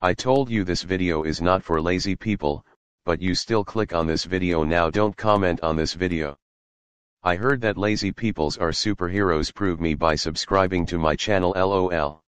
I told you this video is not for lazy people, but you still click on this video now don't comment on this video. I heard that lazy peoples are superheroes prove me by subscribing to my channel lol.